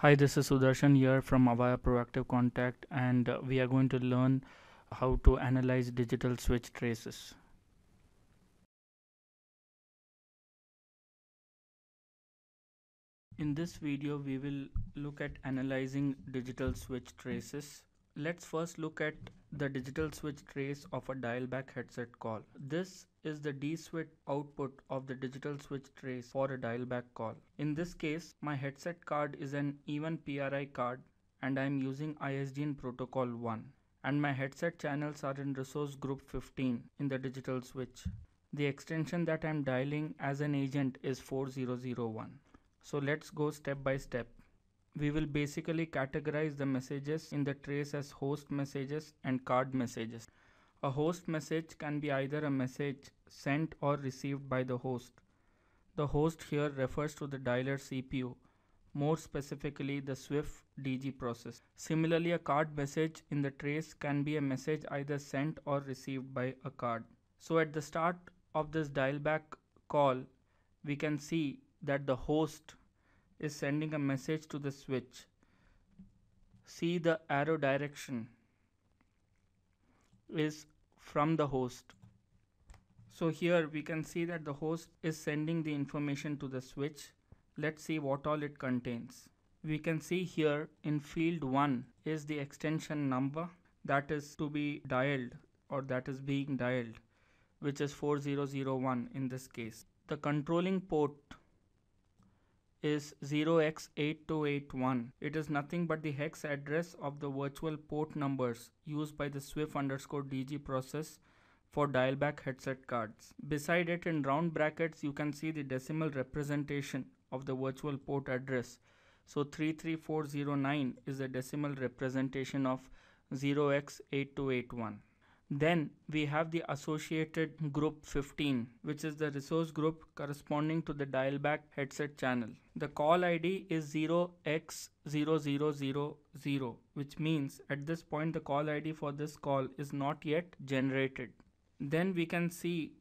Hi, this is Sudarshan here from Avaya Proactive Contact, and uh, we are going to learn how to analyze digital switch traces. In this video, we will look at analyzing digital switch traces. Let's first look at the digital switch trace of a dial-back headset call. This is the D-switch output of the digital switch trace for a dial-back call. In this case, my headset card is an even PRI card and I am using ISDN protocol 1 and my headset channels are in resource group 15 in the digital switch. The extension that I am dialing as an agent is 4001. So let's go step by step. We will basically categorize the messages in the trace as host messages and card messages. A host message can be either a message sent or received by the host. The host here refers to the dialer CPU, more specifically the Swift DG process. Similarly, a card message in the trace can be a message either sent or received by a card. So at the start of this dialback call, we can see that the host is sending a message to the switch. See the arrow direction is from the host. So here we can see that the host is sending the information to the switch. Let's see what all it contains. We can see here in field 1 is the extension number that is to be dialed or that is being dialed which is 4001 in this case. The controlling port is 0x8281. It is nothing but the hex address of the virtual port numbers used by the SWIFT underscore DG process for dialback headset cards. Beside it in round brackets you can see the decimal representation of the virtual port address. So 33409 is the decimal representation of 0x8281. Then we have the associated group 15, which is the resource group corresponding to the dialback headset channel. The call ID is 0x0000, which means at this point the call ID for this call is not yet generated. Then we can see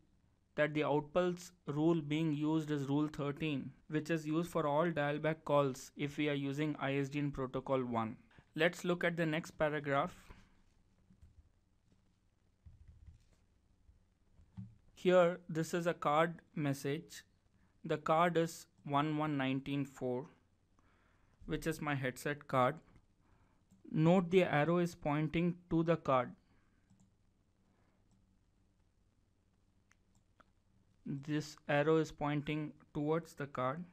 that the outpulse rule being used is rule 13, which is used for all dialback calls if we are using ISDN protocol 1. Let's look at the next paragraph Here this is a card message. The card is 11194 which is my headset card. Note the arrow is pointing to the card. This arrow is pointing towards the card.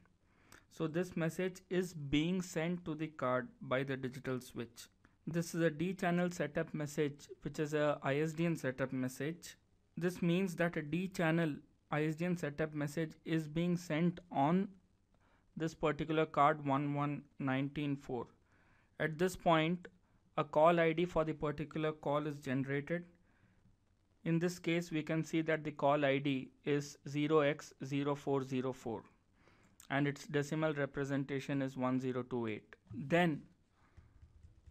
So this message is being sent to the card by the digital switch. This is a D channel setup message which is a ISDN setup message. This means that a D channel ISDN setup message is being sent on this particular card 11194. At this point, a call ID for the particular call is generated. In this case, we can see that the call ID is 0x0404 and its decimal representation is 1028. Then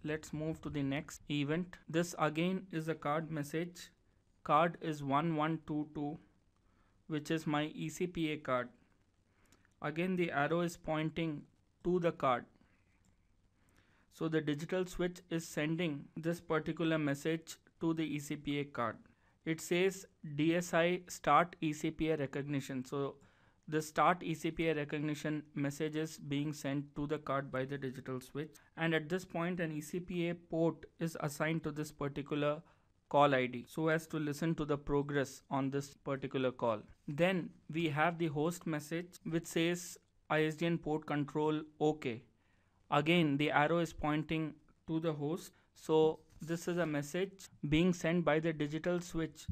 let's move to the next event. This again is a card message card is 1122 which is my ECPA card. Again the arrow is pointing to the card. So the digital switch is sending this particular message to the ECPA card. It says DSI start ECPA recognition. So the start ECPA recognition message is being sent to the card by the digital switch. And at this point an ECPA port is assigned to this particular call ID so as to listen to the progress on this particular call. Then we have the host message which says ISDN port control OK. Again, the arrow is pointing to the host. So this is a message being sent by the digital switch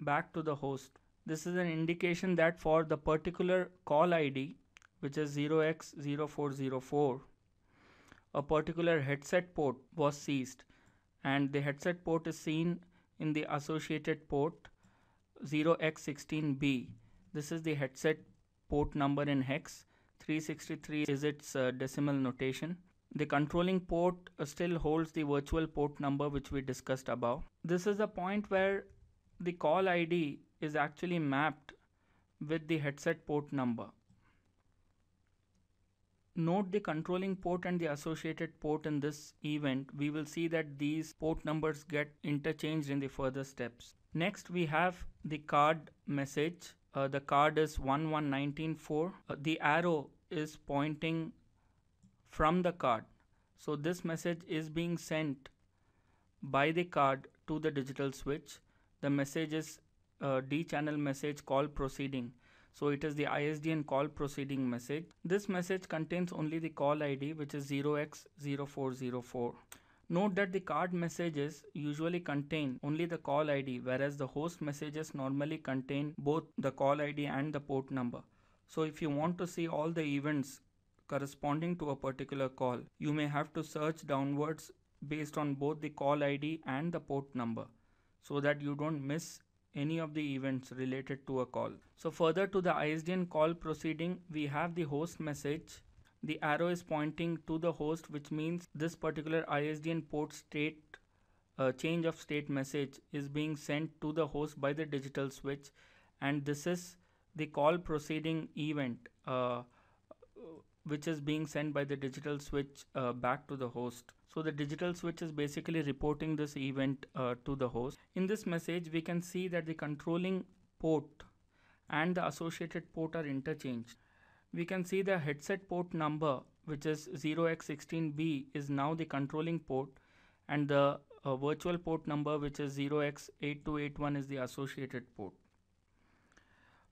back to the host. This is an indication that for the particular call ID, which is 0x0404, a particular headset port was seized and the headset port is seen in the associated port 0x16b. This is the headset port number in hex. 363 is its uh, decimal notation. The controlling port uh, still holds the virtual port number which we discussed above. This is the point where the call ID is actually mapped with the headset port number note the controlling port and the associated port in this event, we will see that these port numbers get interchanged in the further steps. Next, we have the card message. Uh, the card is 11194. Uh, the arrow is pointing from the card. So this message is being sent by the card to the digital switch. The message is uh, D channel message call proceeding. So it is the ISDN call proceeding message. This message contains only the call ID which is 0x0404. Note that the card messages usually contain only the call ID whereas the host messages normally contain both the call ID and the port number. So if you want to see all the events corresponding to a particular call, you may have to search downwards based on both the call ID and the port number so that you don't miss any of the events related to a call. So further to the ISDN call proceeding, we have the host message. The arrow is pointing to the host, which means this particular ISDN port state uh, change of state message is being sent to the host by the digital switch. And this is the call proceeding event. Uh, which is being sent by the digital switch uh, back to the host. So the digital switch is basically reporting this event uh, to the host. In this message, we can see that the controlling port and the associated port are interchanged. We can see the headset port number, which is 0x16b is now the controlling port and the uh, virtual port number, which is 0x8281 is the associated port.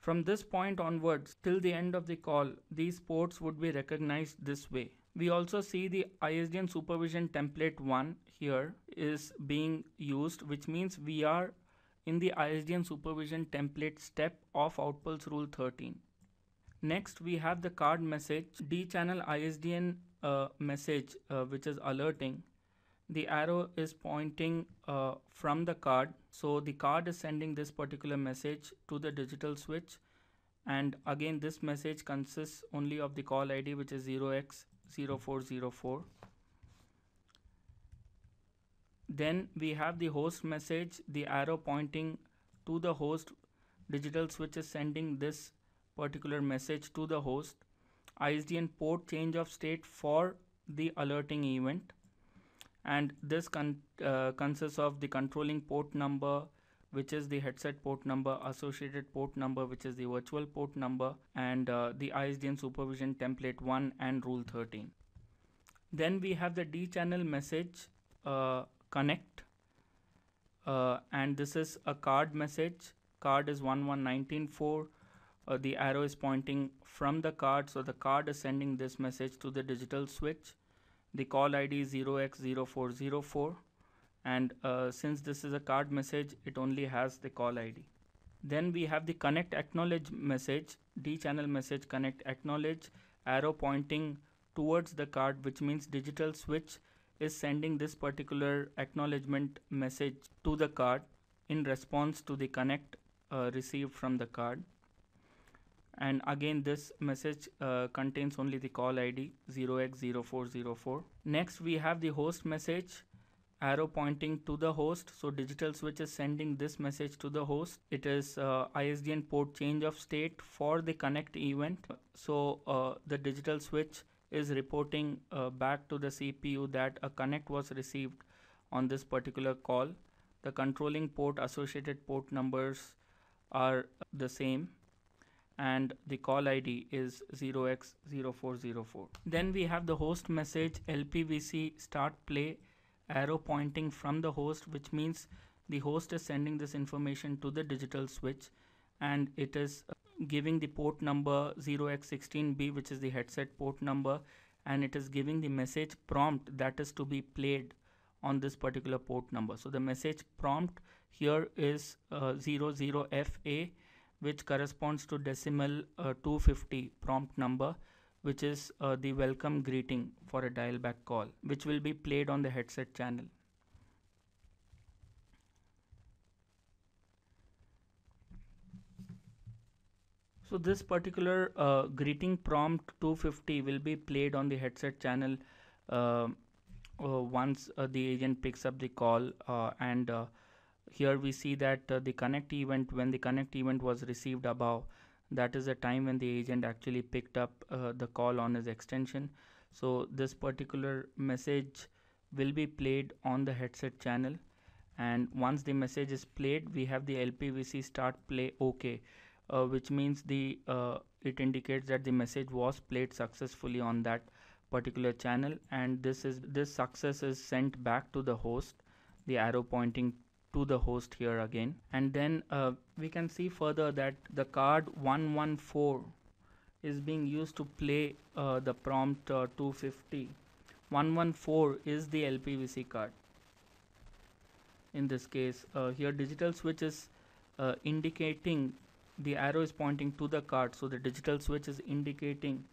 From this point onwards till the end of the call, these ports would be recognized this way. We also see the ISDN supervision template 1 here is being used which means we are in the ISDN supervision template step of Outpulse rule 13. Next we have the card message D channel ISDN uh, message uh, which is alerting the arrow is pointing uh, from the card so the card is sending this particular message to the digital switch and again this message consists only of the call id which is 0x0404 then we have the host message the arrow pointing to the host digital switch is sending this particular message to the host ISDN port change of state for the alerting event and this con uh, consists of the controlling port number which is the headset port number, associated port number which is the virtual port number and uh, the ISDN supervision template 1 and rule 13. Then we have the D channel message uh, connect uh, and this is a card message. Card is 11194 uh, the arrow is pointing from the card so the card is sending this message to the digital switch the call ID is 0x0404 and uh, since this is a card message it only has the call ID. Then we have the connect acknowledge message, D channel message connect acknowledge arrow pointing towards the card which means digital switch is sending this particular acknowledgement message to the card in response to the connect uh, received from the card and again this message uh, contains only the call id 0x0404 next we have the host message arrow pointing to the host so digital switch is sending this message to the host it is uh, isdn port change of state for the connect event so uh, the digital switch is reporting uh, back to the cpu that a connect was received on this particular call the controlling port associated port numbers are the same and the call ID is 0x0404. Then we have the host message LPVC start play arrow pointing from the host which means the host is sending this information to the digital switch and it is giving the port number 0x16b which is the headset port number and it is giving the message prompt that is to be played on this particular port number. So the message prompt here is uh, 00FA which corresponds to decimal uh, 250 prompt number which is uh, the welcome greeting for a dial back call which will be played on the headset channel. So this particular uh, greeting prompt 250 will be played on the headset channel uh, uh, once uh, the agent picks up the call and here we see that uh, the connect event when the connect event was received above that is the time when the agent actually picked up uh, the call on his extension so this particular message will be played on the headset channel and once the message is played we have the lpvc start play ok uh, which means the uh, it indicates that the message was played successfully on that particular channel and this is this success is sent back to the host the arrow pointing to the host here again and then uh, we can see further that the card 114 is being used to play uh, the prompt uh, 250 114 is the LPVC card in this case uh, here digital switch is uh, indicating the arrow is pointing to the card so the digital switch is indicating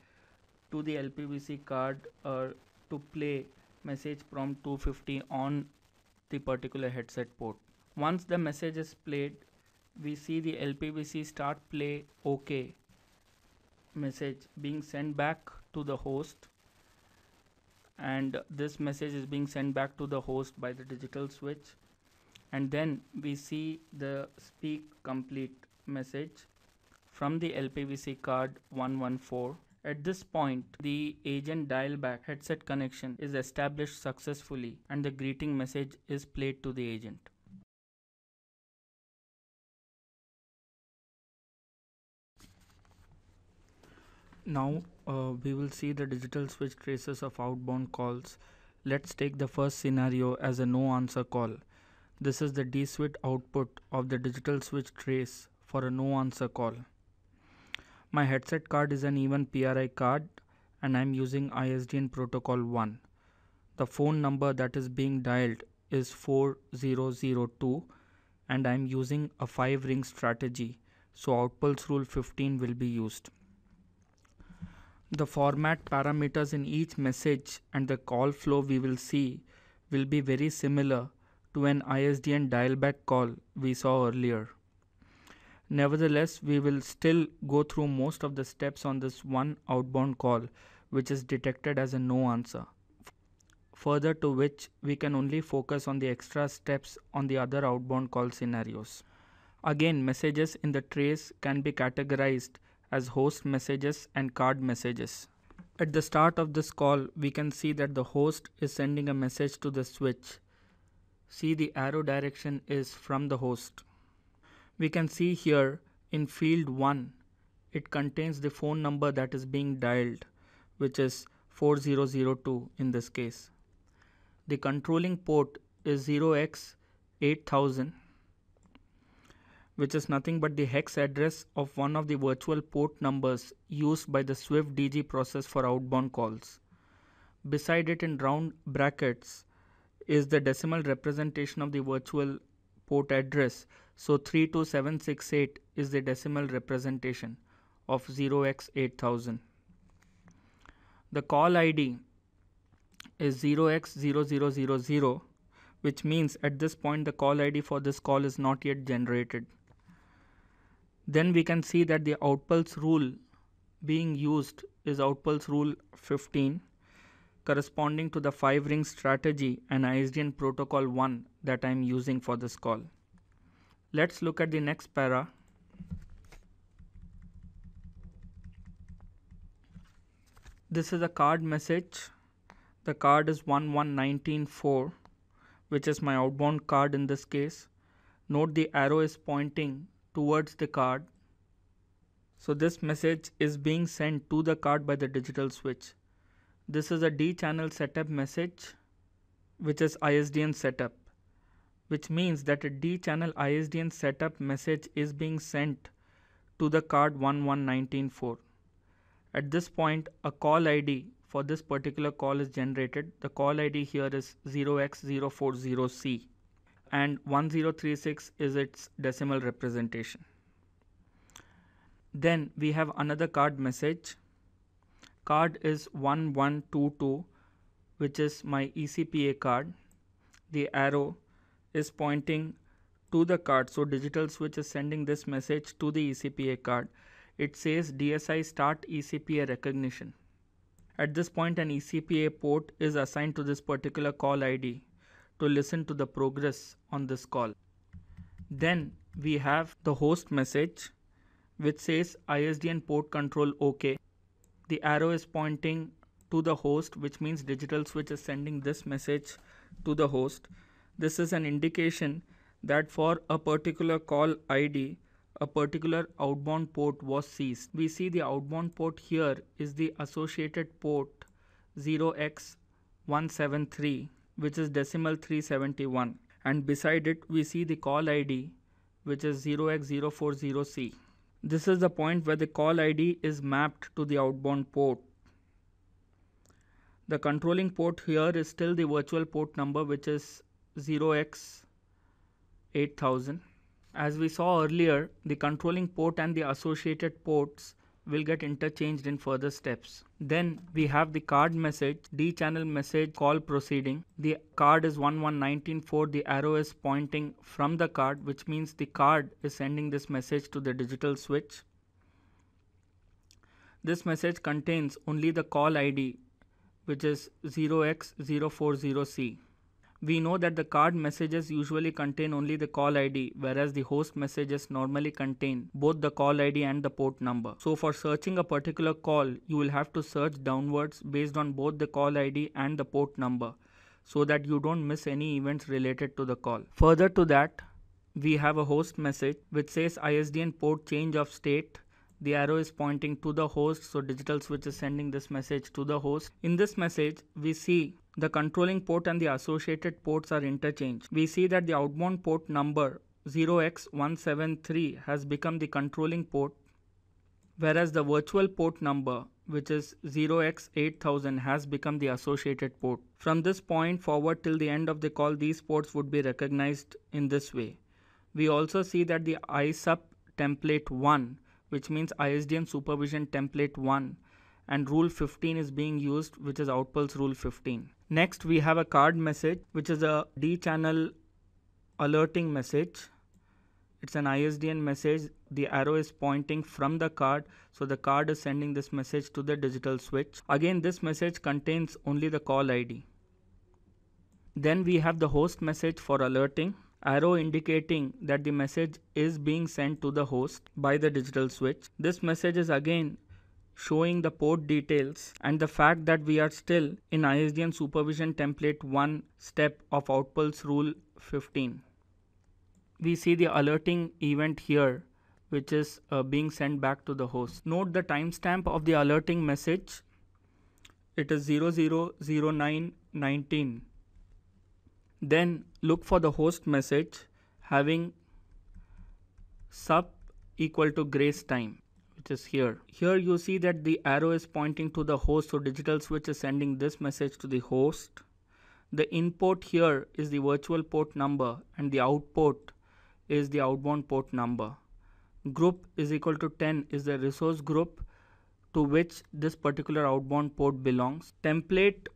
to the LPVC card uh, to play message prompt 250 on the particular headset port once the message is played, we see the LPVC start play OK message being sent back to the host and this message is being sent back to the host by the digital switch and then we see the speak complete message from the LPVC card 114 at this point, the agent dial back headset connection is established successfully and the greeting message is played to the agent. Now uh, we will see the digital switch traces of outbound calls. Let's take the first scenario as a no answer call. This is the D-Switch output of the digital switch trace for a no answer call. My headset card is an even PRI card and I'm using ISDN protocol 1. The phone number that is being dialed is 4002 and I'm using a 5 ring strategy so outpulse rule 15 will be used the format parameters in each message and the call flow we will see will be very similar to an ISDN dialback call we saw earlier. Nevertheless, we will still go through most of the steps on this one outbound call which is detected as a no answer. Further to which we can only focus on the extra steps on the other outbound call scenarios. Again, messages in the trace can be categorized as host messages and card messages. At the start of this call, we can see that the host is sending a message to the switch. See the arrow direction is from the host. We can see here in field 1, it contains the phone number that is being dialed, which is 4002 in this case. The controlling port is 0x8000 which is nothing but the hex address of one of the virtual port numbers used by the Swift DG process for outbound calls. Beside it in round brackets is the decimal representation of the virtual port address. So 32768 is the decimal representation of 0x8000. The call ID is 0x0000 which means at this point the call ID for this call is not yet generated then we can see that the outpulse rule being used is outpulse rule 15 corresponding to the five ring strategy and ISDN protocol 1 that I'm using for this call. Let's look at the next para. This is a card message. The card is 11194 which is my outbound card in this case. Note the arrow is pointing towards the card. So this message is being sent to the card by the digital switch. This is a D channel setup message which is ISDN setup which means that a D channel ISDN setup message is being sent to the card 11194. At this point a call ID for this particular call is generated. The call ID here is 0x040C and 1036 is its decimal representation. Then we have another card message. Card is 1122 which is my ECPA card. The arrow is pointing to the card so digital switch is sending this message to the ECPA card. It says DSI start ECPA recognition. At this point an ECPA port is assigned to this particular call ID to listen to the progress on this call. Then we have the host message which says ISDN port control OK. The arrow is pointing to the host which means digital switch is sending this message to the host. This is an indication that for a particular call ID a particular outbound port was seized. We see the outbound port here is the associated port 0x173 which is decimal 371 and beside it we see the call ID which is 0x040C. This is the point where the call ID is mapped to the outbound port. The controlling port here is still the virtual port number which is 0x8000. As we saw earlier, the controlling port and the associated ports will get interchanged in further steps. Then we have the card message, D channel message call proceeding. The card is 11194, the arrow is pointing from the card, which means the card is sending this message to the digital switch. This message contains only the call ID, which is 0x040C. We know that the card messages usually contain only the call ID, whereas the host messages normally contain both the call ID and the port number. So for searching a particular call, you will have to search downwards based on both the call ID and the port number so that you don't miss any events related to the call. Further to that, we have a host message which says ISDN port change of state the arrow is pointing to the host so digital switch is sending this message to the host in this message we see the controlling port and the associated ports are interchanged. We see that the outbound port number 0x173 has become the controlling port whereas the virtual port number which is 0x8000 has become the associated port. From this point forward till the end of the call these ports would be recognized in this way. We also see that the ISUP template 1 which means ISDN supervision template 1 and rule 15 is being used which is outpulse rule 15. Next we have a card message which is a D channel alerting message. It's an ISDN message. The arrow is pointing from the card. So the card is sending this message to the digital switch. Again this message contains only the call ID. Then we have the host message for alerting. Arrow indicating that the message is being sent to the host by the digital switch. This message is again showing the port details and the fact that we are still in ISDN supervision template 1 step of Outpulse rule 15. We see the alerting event here which is uh, being sent back to the host. Note the timestamp of the alerting message. It is 000919. Then look for the host message having sub equal to grace time which is here. Here you see that the arrow is pointing to the host so digital switch is sending this message to the host. The input here is the virtual port number and the output is the outbound port number. Group is equal to 10 is the resource group to which this particular outbound port belongs. Template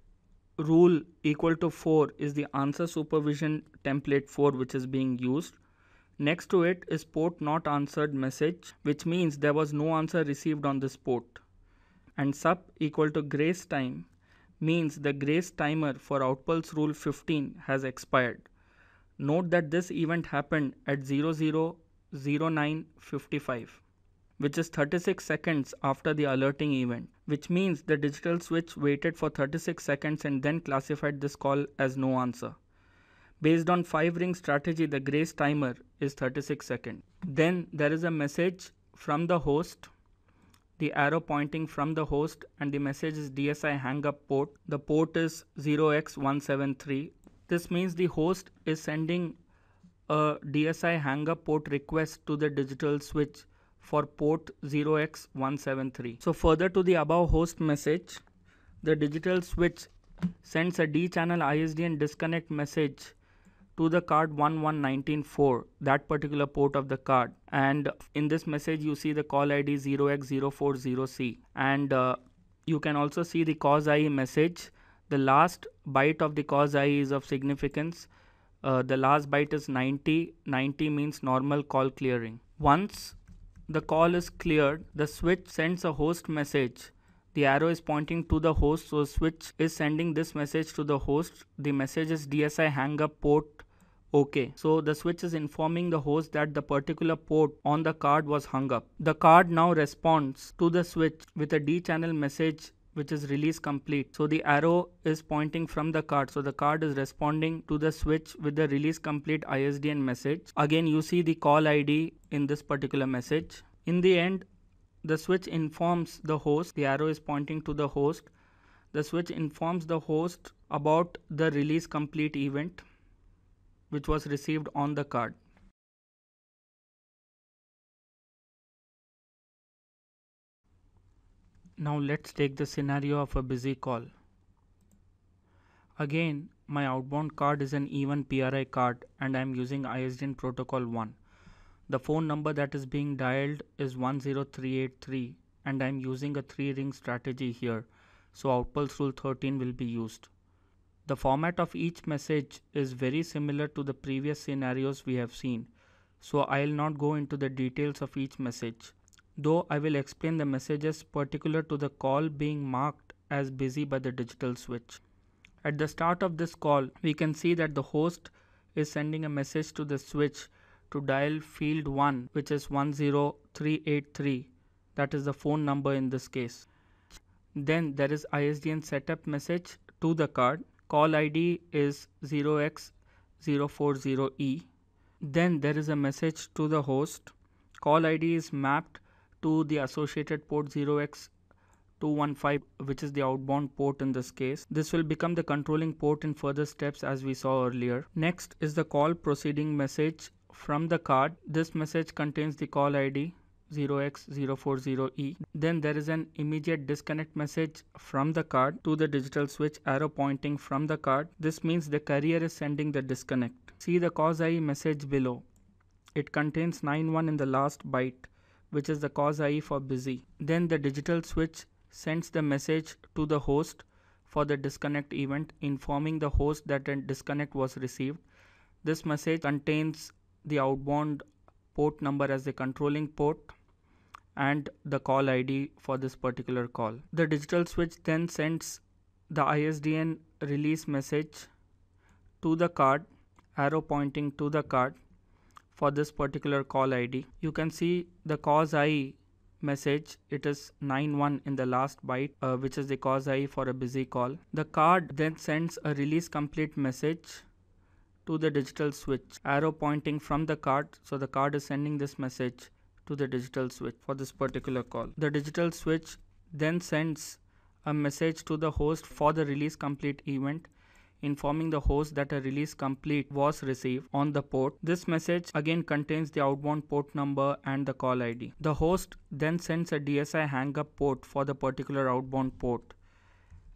rule equal to 4 is the answer supervision template 4 which is being used Next to it is port not answered message which means there was no answer received on this port. And sub equal to grace time means the grace timer for outpulse rule 15 has expired. Note that this event happened at 00:09:55, which is 36 seconds after the alerting event which means the digital switch waited for 36 seconds and then classified this call as no answer. Based on 5 ring strategy, the grace timer is 36 seconds. Then there is a message from the host, the arrow pointing from the host and the message is DSI hangup port. The port is 0x173. This means the host is sending a DSI hangup port request to the digital switch for port 0x173. So further to the above host message, the digital switch sends a D channel ISDN disconnect message to the card 11194 that particular port of the card and in this message you see the call id 0x040c and uh, you can also see the cause IE message the last byte of the cause IE is of significance uh, the last byte is 90 90 means normal call clearing once the call is cleared the switch sends a host message the arrow is pointing to the host so switch is sending this message to the host the message is dsi hangup port OK. So the switch is informing the host that the particular port on the card was hung up. The card now responds to the switch with a D channel message which is release complete. So the arrow is pointing from the card. So the card is responding to the switch with the release complete ISDN message. Again, you see the call ID in this particular message. In the end, the switch informs the host, the arrow is pointing to the host. The switch informs the host about the release complete event which was received on the card. Now let's take the scenario of a busy call. Again, my outbound card is an even PRI card and I am using ISDN protocol 1. The phone number that is being dialed is 10383 and I am using a 3 ring strategy here. So outpulse rule 13 will be used. The format of each message is very similar to the previous scenarios we have seen, so I'll not go into the details of each message, though I will explain the messages particular to the call being marked as busy by the digital switch. At the start of this call, we can see that the host is sending a message to the switch to dial field 1 which is 10383 that is the phone number in this case. Then there is ISDN setup message to the card call id is 0x040e. Then there is a message to the host. Call id is mapped to the associated port 0x215 which is the outbound port in this case. This will become the controlling port in further steps as we saw earlier. Next is the call proceeding message from the card. This message contains the call ID 0x040E then there is an immediate disconnect message from the card to the digital switch arrow pointing from the card this means the carrier is sending the disconnect see the cause IE message below it contains 91 in the last byte which is the cause IE for busy then the digital switch sends the message to the host for the disconnect event informing the host that a disconnect was received this message contains the outbound port number as the controlling port and the call ID for this particular call. The digital switch then sends the ISDN release message to the card, arrow pointing to the card for this particular call ID. You can see the cause IE message it is 91 in the last byte uh, which is the cause i for a busy call the card then sends a release complete message to the digital switch arrow pointing from the card so the card is sending this message to the digital switch for this particular call. The digital switch then sends a message to the host for the release complete event informing the host that a release complete was received on the port. This message again contains the outbound port number and the call ID. The host then sends a DSI hangup port for the particular outbound port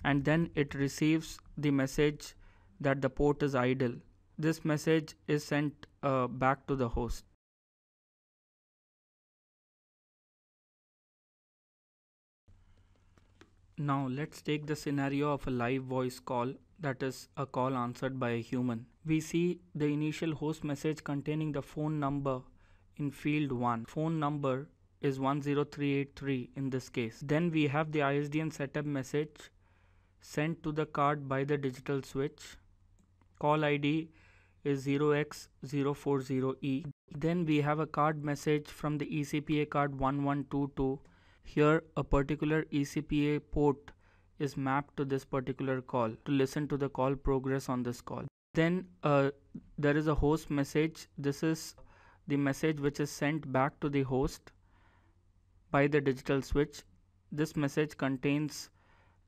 and then it receives the message that the port is idle. This message is sent uh, back to the host. Now let's take the scenario of a live voice call that is a call answered by a human. We see the initial host message containing the phone number in field 1. Phone number is 10383 in this case. Then we have the ISDN setup message sent to the card by the digital switch. Call ID is 0x040E. Then we have a card message from the ECPA card 1122 here a particular ECPA port is mapped to this particular call to listen to the call progress on this call. Then uh, there is a host message. This is the message which is sent back to the host by the digital switch. This message contains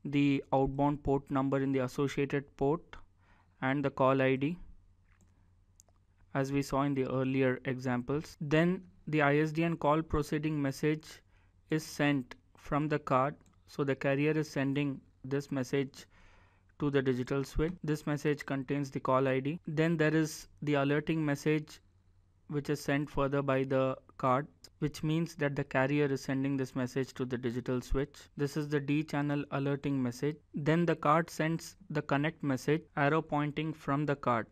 the outbound port number in the associated port and the call ID as we saw in the earlier examples. Then the ISDN call proceeding message is sent from the card so the carrier is sending this message to the digital switch this message contains the call id then there is the alerting message which is sent further by the card which means that the carrier is sending this message to the digital switch this is the d channel alerting message then the card sends the connect message arrow pointing from the card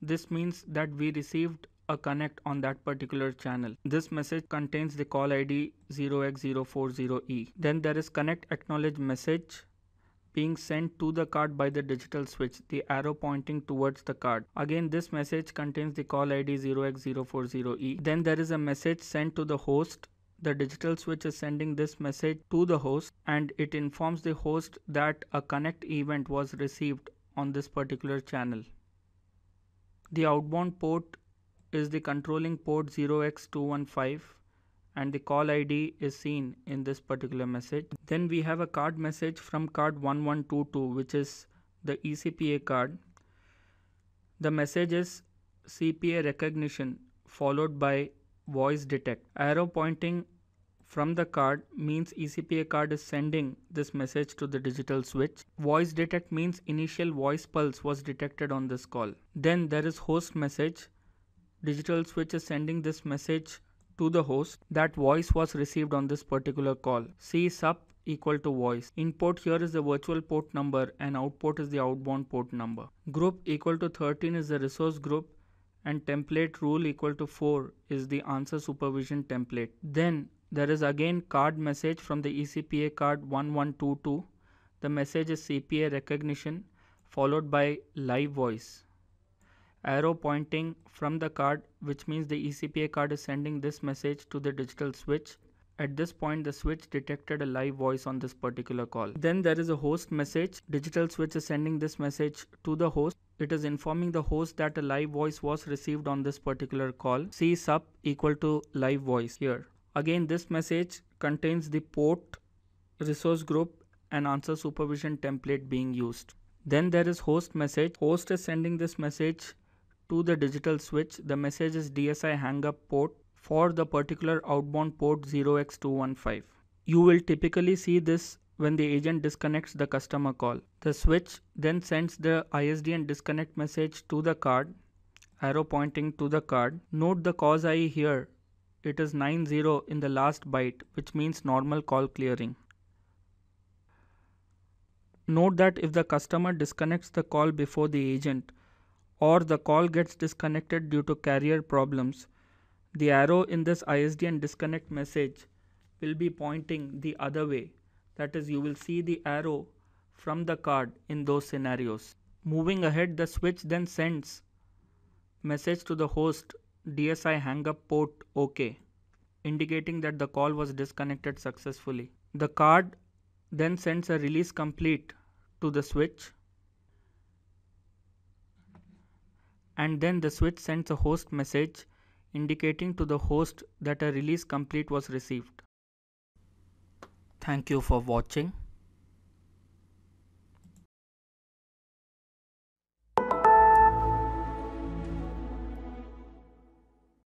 this means that we received a connect on that particular channel. This message contains the call ID 0x040E. Then there is connect acknowledge message being sent to the card by the digital switch, the arrow pointing towards the card. Again, this message contains the call ID 0x040E. Then there is a message sent to the host. The digital switch is sending this message to the host and it informs the host that a connect event was received on this particular channel. The outbound port is the controlling port 0x215 and the call ID is seen in this particular message. Then we have a card message from card 1122 which is the ECPA card. The message is CPA recognition followed by voice detect. Arrow pointing from the card means ECPA card is sending this message to the digital switch. Voice detect means initial voice pulse was detected on this call. Then there is host message digital switch is sending this message to the host that voice was received on this particular call. C sub equal to voice. Input here is the virtual port number and output is the outbound port number. Group equal to 13 is the resource group and template rule equal to 4 is the answer supervision template. Then there is again card message from the ECPA card 1122. The message is CPA recognition followed by live voice arrow pointing from the card which means the ECPA card is sending this message to the digital switch. At this point the switch detected a live voice on this particular call. Then there is a host message. Digital switch is sending this message to the host. It is informing the host that a live voice was received on this particular call. C sub equal to live voice here. Again this message contains the port, resource group and answer supervision template being used. Then there is host message. Host is sending this message to the digital switch, the message is DSI hangup port for the particular outbound port 0x215. You will typically see this when the agent disconnects the customer call. The switch then sends the ISDN disconnect message to the card, arrow pointing to the card. Note the cause IE here. It is 90 in the last byte, which means normal call clearing. Note that if the customer disconnects the call before the agent, or the call gets disconnected due to carrier problems. The arrow in this ISDN disconnect message will be pointing the other way. That is, you will see the arrow from the card in those scenarios. Moving ahead, the switch then sends message to the host DSI hangup port OK, indicating that the call was disconnected successfully. The card then sends a release complete to the switch and then the switch sends a host message indicating to the host that a release complete was received. Thank you for watching.